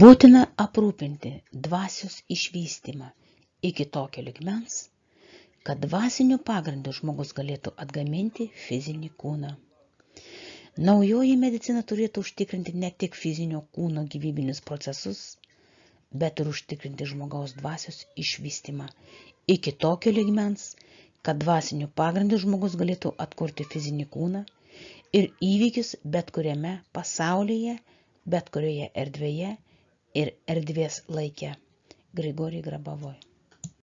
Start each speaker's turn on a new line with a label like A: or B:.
A: būtina
B: aprūpinti dvasios išvystymą iki tokio ligmens, kad dvasiniu pagrindu žmogus galėtų atgaminti fizinį kūną. Naujoji medicina turėtų užtikrinti ne tik fizinio kūno gyvybinius procesus, bet ir užtikrinti žmogaus dvasios išvystymą iki tokio ligmens, kad dvasiniu pagrindu žmogus galėtų atkurti fizinį kūną ir įvykis bet kuriame pasaulyje, bet kurioje erdvėje ir erdvės laikė Grigoriui Grabavoj.